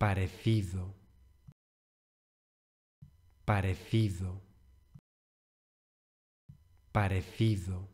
parecido, parecido, parecido.